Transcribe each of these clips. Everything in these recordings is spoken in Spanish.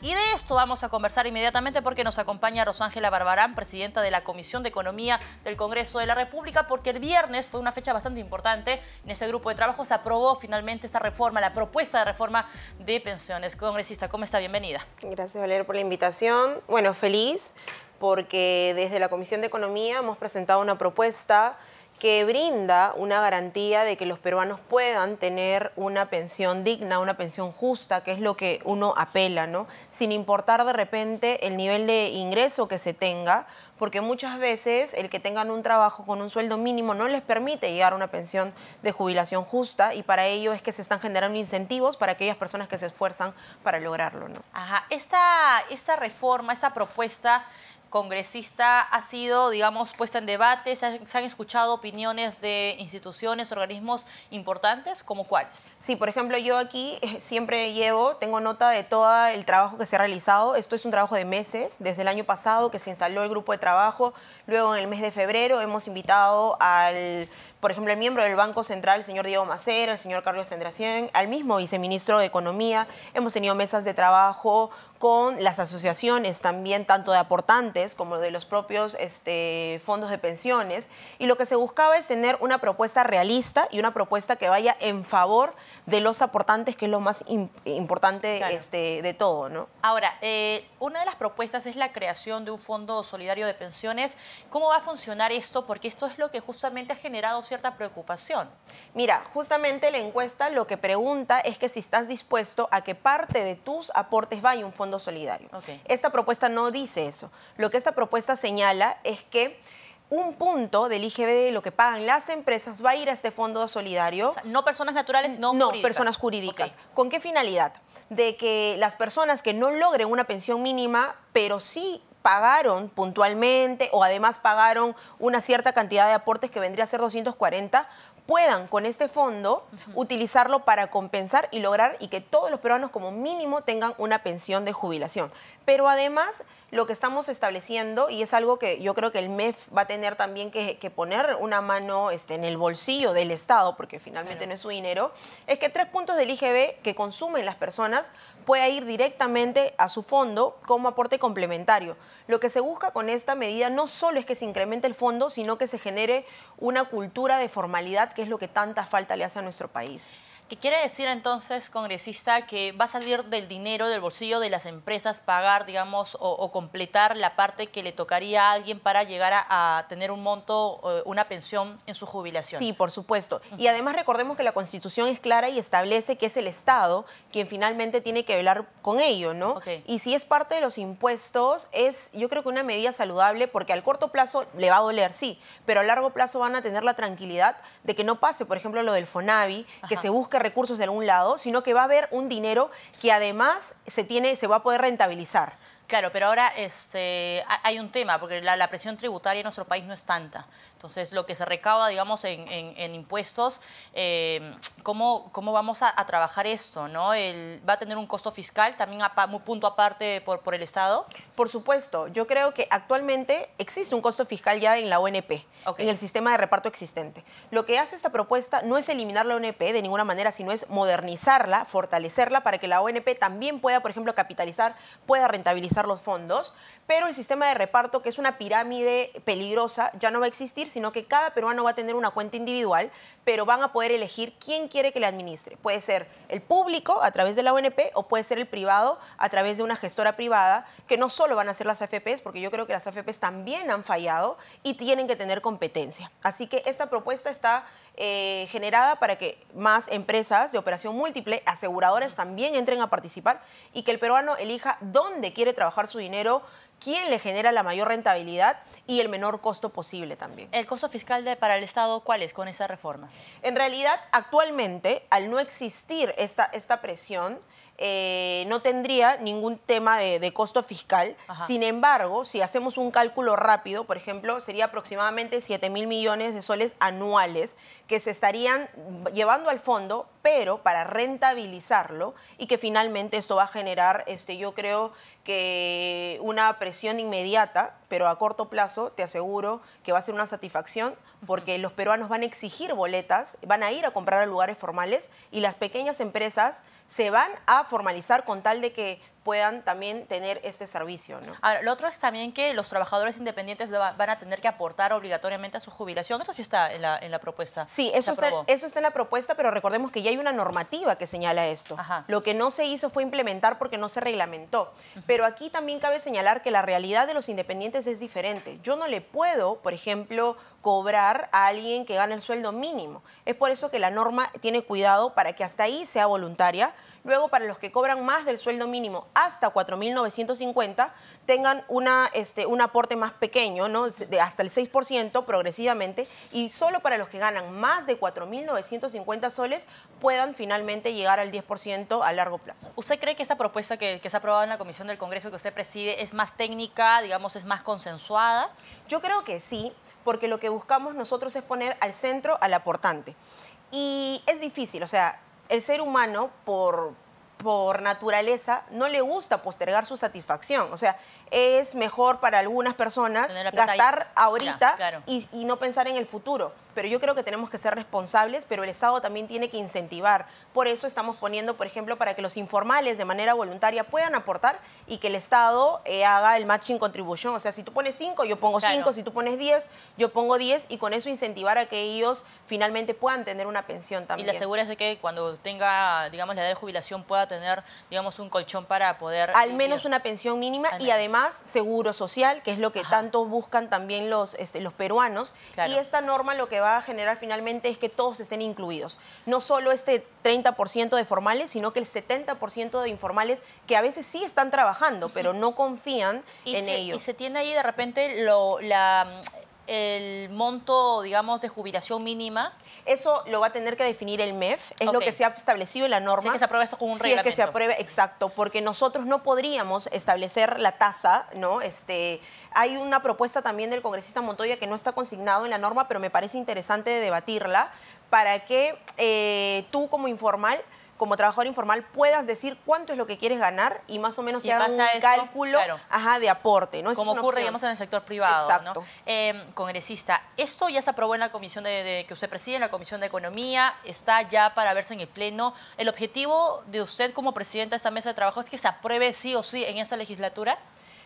Y de esto vamos a conversar inmediatamente porque nos acompaña Rosángela Barbarán, presidenta de la Comisión de Economía del Congreso de la República, porque el viernes fue una fecha bastante importante. En ese grupo de trabajo se aprobó finalmente esta reforma, la propuesta de reforma de pensiones. Congresista, ¿cómo está? Bienvenida. Gracias, Valeria, por la invitación. Bueno, feliz porque desde la Comisión de Economía hemos presentado una propuesta que brinda una garantía de que los peruanos puedan tener una pensión digna, una pensión justa, que es lo que uno apela, ¿no? Sin importar de repente el nivel de ingreso que se tenga, porque muchas veces el que tengan un trabajo con un sueldo mínimo no les permite llegar a una pensión de jubilación justa y para ello es que se están generando incentivos para aquellas personas que se esfuerzan para lograrlo, ¿no? Ajá, esta, esta reforma, esta propuesta congresista ha sido, digamos, puesta en debate? ¿Se han, escuchado opiniones de instituciones, organismos importantes? ¿Como cuáles? Sí, por ejemplo, yo aquí eh, siempre llevo, tengo nota de todo el trabajo que se ha realizado. Esto es un trabajo de meses, desde el año pasado que se instaló el grupo de trabajo, luego en el mes de febrero hemos invitado al por ejemplo, el miembro del Banco Central, el señor Diego Macera, el señor Carlos Sendracién, al mismo viceministro de Economía. Hemos tenido mesas de trabajo con las asociaciones también, tanto de aportantes como de los propios este, fondos de pensiones. Y lo que se buscaba es tener una propuesta realista y una propuesta que vaya en favor de los aportantes, que es lo más importante este, de todo. ¿no? Ahora, eh, una de las propuestas es la creación de un fondo solidario de pensiones. ¿Cómo va a funcionar esto? Porque esto es lo que justamente ha generado cierta preocupación. Mira, justamente la encuesta lo que pregunta es que si estás dispuesto a que parte de tus aportes vaya a un fondo solidario. Esta propuesta no dice eso. Lo que esta propuesta señala es que un punto del IGBD, lo que pagan las empresas va a ir a este fondo solidario. O sea, no personas naturales, no personas jurídicas. ¿Con qué finalidad? De que las personas que no logren una pensión mínima, pero sí pagaron puntualmente o además pagaron una cierta cantidad de aportes que vendría a ser 240 puedan con este fondo utilizarlo para compensar y lograr y que todos los peruanos como mínimo tengan una pensión de jubilación. Pero además lo que estamos estableciendo, y es algo que yo creo que el MEF va a tener también que, poner una mano este, en el bolsillo del Estado, porque finalmente no es su dinero, es que tres puntos del IGB que consumen las personas pueda ir directamente a su fondo como aporte complementario. Lo que se busca con esta medida no solo es que se incremente el fondo, sino que se genere una cultura de formalidad que es lo que tanta falta le hace a nuestro país? ¿Qué quiere decir entonces, congresista, que va a salir del dinero, del bolsillo de las empresas, pagar, digamos, o, completar la parte que le tocaría a alguien para llegar a, tener un monto, una pensión en su jubilación? Sí, por supuesto. Y además recordemos que la Constitución es clara y establece que es el Estado quien finalmente tiene que velar con ello, ¿no? Y si es parte de los impuestos, es yo creo que una medida saludable porque al corto plazo le va a doler, sí, pero a largo plazo van a tener la tranquilidad de que no pase, por ejemplo, lo del FONAVI, que se busca recursos de algún lado, sino que va a haber un dinero que además se, tiene, se va a poder rentabilizar. Claro, pero ahora este, hay un tema, porque la presión tributaria en nuestro país no es tanta. Entonces, lo que se recauda, digamos, en, impuestos, eh, ¿cómo, vamos a, trabajar esto? ¿no? ¿Va a tener un costo fiscal también a, muy punto aparte por, por el Estado? Por supuesto. Yo creo que actualmente existe un costo fiscal ya en la ONP, en el sistema de reparto existente. Lo que hace esta propuesta no es eliminar la ONP de ninguna manera, sino es modernizarla, fortalecerla para que la ONP también pueda, por ejemplo, capitalizar, pueda rentabilizar los fondos pero el sistema de reparto, que es una pirámide peligrosa, ya no va a existir, sino que cada peruano va a tener una cuenta individual, pero van a poder elegir quién quiere que le administre. Puede ser el público a través de la ONP o puede ser el privado a través de una gestora privada, que no solo van a ser las AFPs, porque yo creo que las AFPs también han fallado y tienen que tener competencia. Así que esta propuesta está eh, generada para que más empresas de operación múltiple, aseguradoras también entren a participar y que el peruano elija dónde quiere trabajar su dinero, quién le genera la mayor rentabilidad y el menor costo posible también. ¿El costo fiscal de, para el Estado cuál es con esa reforma? En realidad, actualmente, al no existir esta, esta presión, eh, no tendría ningún tema de, costo fiscal. Sin embargo, si hacemos un cálculo rápido, por ejemplo, sería aproximadamente 7 mil millones de soles anuales que se estarían llevando al fondo pero para rentabilizarlo y que finalmente esto va a generar, este, yo creo que una presión inmediata, pero a corto plazo te aseguro que va a ser una satisfacción porque los peruanos van a exigir boletas, van a ir a comprar a lugares formales y las pequeñas empresas se van a formalizar con tal de que puedan también tener este servicio. Ahora, lo otro es también que los trabajadores independientes van a tener que aportar obligatoriamente a su jubilación. Eso sí está en la, propuesta. Sí, eso está, eso está en la propuesta, pero recordemos que ya hay una normativa que señala esto. Lo que no se hizo fue implementar porque no se reglamentó. Pero aquí también cabe señalar que la realidad de los independientes es diferente. Yo no le puedo, por ejemplo, cobrar a alguien que gana el sueldo mínimo. Es por eso que la norma tiene cuidado para que hasta ahí sea voluntaria. Luego, para los que cobran más del sueldo mínimo hasta 4.950 tengan una, este, un aporte más pequeño, ¿no? de hasta el 6% progresivamente, y solo para los que ganan más de 4.950 soles puedan finalmente llegar al 10% a largo plazo. ¿Usted cree que esa propuesta que, que se ha aprobado en la Comisión del Congreso que usted preside es más técnica, digamos, es más consensuada? Yo creo que sí, porque lo que buscamos nosotros es poner al centro al aportante. Y es difícil, o sea, el ser humano por, por naturaleza no le gusta postergar su satisfacción. O sea, es mejor para algunas personas gastar ahorita y, no pensar en el futuro pero yo creo que tenemos que ser responsables, pero el Estado también tiene que incentivar. Por eso estamos poniendo, por ejemplo, para que los informales de manera voluntaria puedan aportar y que el Estado eh, haga el matching contribución. O sea, si tú pones 5, yo pongo 5, si tú pones 10, yo pongo 10 y con eso incentivar a que ellos finalmente puedan tener una pensión también. Y la seguridad de que cuando tenga, digamos, la edad de jubilación pueda tener, digamos, un colchón para poder... Al menos una pensión mínima y además seguro social, que es lo que tanto buscan también los, este, los peruanos. Y esta norma lo que va va a generar finalmente es que todos estén incluidos. No solo este 30% de formales, sino que el 70% de informales que a veces sí están trabajando, pero no confían y en se, ellos. Y se tiene ahí de repente lo, la el monto, digamos, de jubilación mínima? Eso lo va a tener que definir el MEF, es lo que se ha establecido en la norma. Si que se apruebe eso con un reglamento. Si que se apruebe, exacto, porque nosotros no podríamos establecer la tasa, ¿no? Este, hay una propuesta también del congresista Montoya que no está consignado en la norma, pero me parece interesante debatirla para que eh, tú como informal como trabajador informal puedas decir cuánto es lo que quieres ganar y más o menos te hagas un cálculo de aporte. ¿no? Como ocurre, digamos, en el sector privado. Em, congresista, esto ya se aprobó en la comisión que usted preside, en la Comisión de Economía, está ya para verse en el Pleno. ¿El objetivo de usted como presidenta de esta mesa de trabajo es que se apruebe sí o sí en esta legislatura?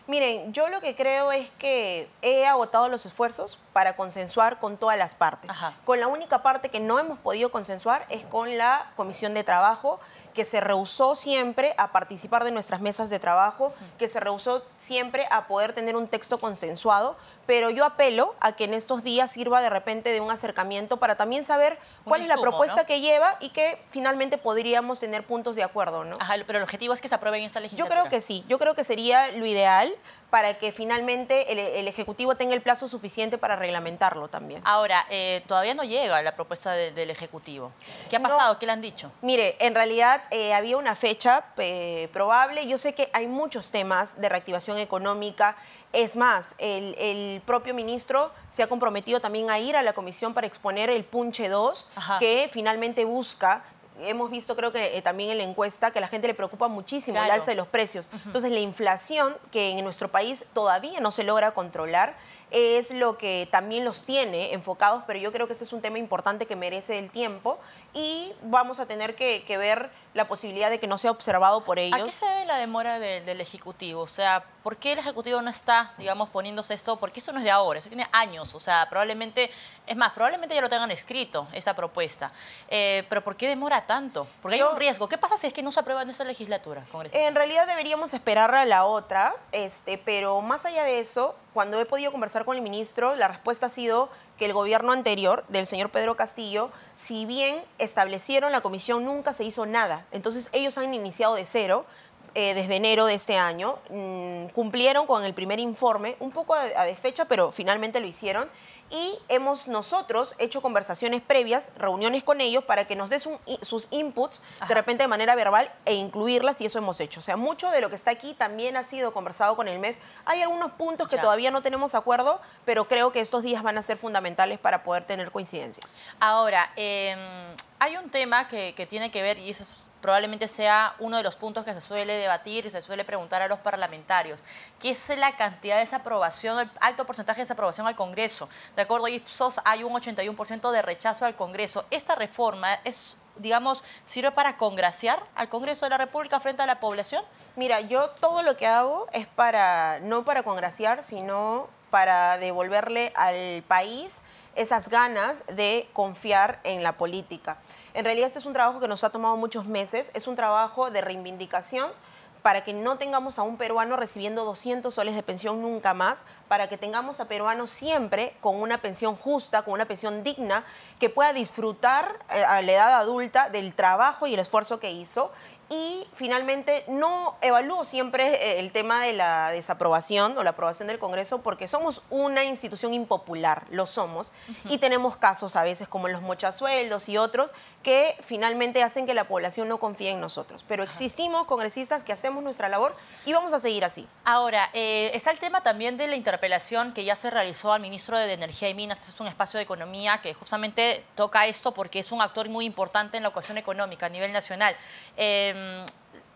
Miren, yo lo que creo es que he agotado los esfuerzos para consensuar con todas las partes. Con la única parte que no hemos podido consensuar es con la Comisión de Trabajo que se rehusó siempre a participar de nuestras mesas de trabajo, que se rehusó siempre a poder tener un texto consensuado, pero yo apelo a que en estos días sirva de repente de un acercamiento para también saber cuál es la propuesta que lleva y que finalmente podríamos tener puntos de acuerdo, ¿no? Ajá, pero el objetivo es que se aprueben esta legislatura. Yo creo que sí, yo creo que sería lo ideal para que finalmente el, Ejecutivo tenga el plazo suficiente para reglamentarlo también. Ahora, eh, todavía no llega la propuesta del Ejecutivo. ¿Qué ha pasado? ¿Qué le han dicho? Mire, en realidad eh, había una fecha eh, probable. Yo sé que hay muchos temas de reactivación económica. Es más, el, propio ministro se ha comprometido también a ir a la comisión para exponer el punche 2, que finalmente busca hemos visto creo que eh, también en la encuesta que a la gente le preocupa muchísimo el alza de los precios. Entonces la inflación que en nuestro país todavía no se logra controlar es lo que también los tiene enfocados, pero yo creo que este es un tema importante que merece el tiempo y vamos a tener que, ver la posibilidad de que no sea observado por ellos. ¿A qué se debe la demora del Ejecutivo? O sea, ¿por qué el Ejecutivo no está, digamos, poniéndose esto? Porque eso no es de ahora, eso tiene años. O sea, probablemente, es más, probablemente ya lo tengan escrito, esa propuesta. Eh, pero ¿por qué demora tanto? Porque hay un riesgo. ¿Qué pasa si es que no se aprueba en esta legislatura, congresista? En realidad deberíamos esperar a la otra, este, pero más allá de eso, cuando he podido conversar con el ministro, la respuesta ha sido que el gobierno anterior del señor Pedro Castillo, si bien establecieron la comisión, nunca se hizo nada. Entonces ellos han iniciado de cero, eh, desde enero de este año, mm, cumplieron con el primer informe, un poco a, desfecha, pero finalmente lo hicieron, y hemos nosotros hecho conversaciones previas, reuniones con ellos para que nos des sus inputs de repente de manera verbal e incluirlas y eso hemos hecho. O sea, mucho de lo que está aquí también ha sido conversado con el MEF. Hay algunos puntos que todavía no tenemos acuerdo, pero creo que estos días van a ser fundamentales para poder tener coincidencias. Ahora, em, hay un tema que, que tiene que ver, y eso es probablemente sea uno de los puntos que se suele debatir y se suele preguntar a los parlamentarios, ¿Qué es la cantidad de desaprobación, el alto porcentaje de desaprobación al Congreso. De acuerdo a Ipsos, hay un 81% de rechazo al Congreso. Esta reforma es digamos, sirve para congraciar al Congreso de la República frente a la población? Mira, yo todo lo que hago es para, no para congraciar, sino para devolverle al país esas ganas de confiar en la política. En realidad este es un trabajo que nos ha tomado muchos meses, es un trabajo de reivindicación para que no tengamos a un peruano recibiendo 200 soles de pensión nunca más, para que tengamos a peruanos siempre con una pensión justa, con una pensión digna, que pueda disfrutar eh, a la edad adulta del trabajo y el esfuerzo que hizo y finalmente no evalúo siempre eh, el tema de la desaprobación o la aprobación del Congreso porque somos una institución impopular, lo somos, y tenemos casos a veces como los mochasueldos y otros que finalmente hacen que la población no confíe en nosotros. Pero existimos congresistas que hacemos nuestra labor y vamos a seguir así. Ahora, eh, está el tema también de la interpelación que ya se realizó al ministro de Energía y Minas, es un espacio de economía que justamente toca esto porque es un actor muy importante en la ecuación económica a nivel nacional. Eh, Mm,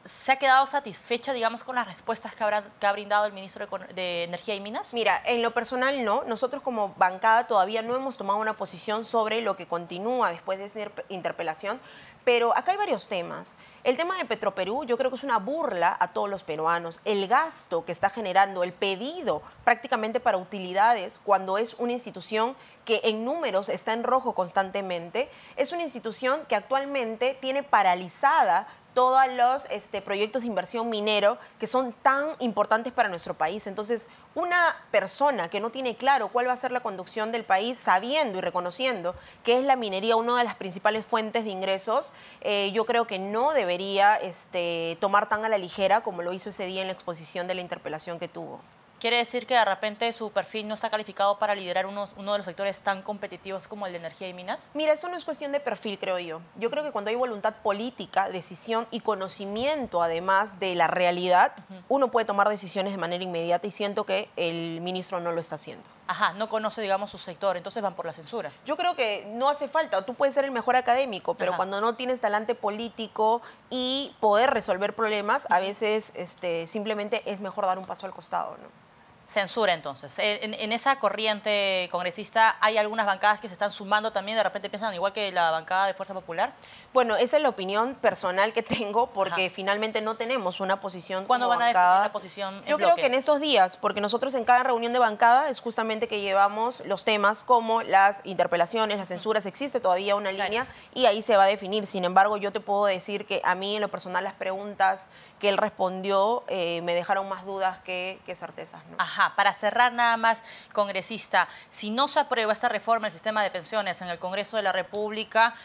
¿Se ha quedado satisfecha, digamos, con las respuestas que, ha brindado el ministro de, de, Energía y Minas? Mira, en lo personal no. Nosotros como bancada todavía no hemos tomado una posición sobre lo que continúa después de esa interpelación, pero acá hay varios temas. El tema de Petroperú yo creo que es una burla a todos los peruanos. El gasto que está generando, el pedido prácticamente para utilidades, cuando es una institución que en números está en rojo constantemente, es una institución que actualmente tiene paralizada todos los este, proyectos de inversión minero que son tan importantes para nuestro país. Entonces, una persona que no tiene claro cuál va a ser la conducción del país, sabiendo y reconociendo que es la minería una de las principales fuentes de ingresos, eh, yo creo que no debería este, tomar tan a la ligera como lo hizo ese día en la exposición de la interpelación que tuvo. Quiere decir que de repente su perfil no está calificado para liderar uno de los sectores tan competitivos como el de energía y minas. Mira, eso no es cuestión de perfil, creo yo. Yo creo que cuando hay voluntad política, decisión y conocimiento, además de la realidad, uno puede tomar decisiones de manera inmediata y siento que el ministro no lo está haciendo. Ajá, no conoce, digamos, su sector, entonces van por la censura. Yo creo que no hace falta. Tú puedes ser el mejor académico, pero cuando no tienes talante político y poder resolver problemas, a veces este, simplemente es mejor dar un paso al costado, ¿no? Censura entonces. Eh, en, esa corriente congresista hay algunas bancadas que se están sumando también, de repente piensan igual que la bancada de Fuerza Popular. Bueno, esa es la opinión personal que tengo porque finalmente no tenemos una posición. ¿Cuándo van a definir la posición? Yo creo que en estos días, porque nosotros en cada reunión de bancada es justamente que llevamos los temas como las interpelaciones, las censuras, existe todavía una línea y ahí se va a definir. Sin embargo, yo te puedo decir que a mí en lo personal las preguntas que él respondió eh, me dejaron más dudas que, certezas. Ajá, para cerrar nada más, congresista, si no se aprueba esta reforma del sistema de pensiones en el Congreso de la República,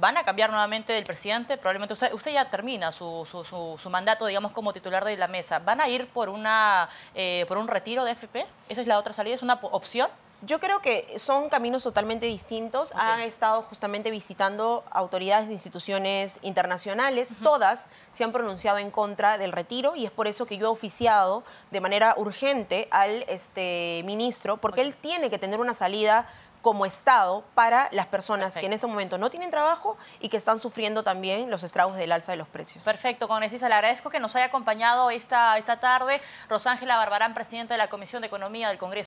van a cambiar nuevamente el presidente, probablemente usted, ya termina su, mandato, digamos, como titular de la mesa. ¿Van a ir por, una, eh, por un retiro de FP? ¿Esa es la otra salida? ¿Es una opción? Yo creo que son caminos totalmente distintos. Ha estado justamente visitando autoridades e instituciones internacionales. Todas se han pronunciado en contra del retiro y es por eso que yo he oficiado de manera urgente al este, ministro, porque él tiene que tener una salida como Estado para las personas que en ese momento no tienen trabajo y que están sufriendo también los estragos del alza de los precios. Perfecto, Congresista, le agradezco que nos haya acompañado esta, esta tarde. Rosángela Barbarán, Presidenta de la Comisión de Economía del Congreso.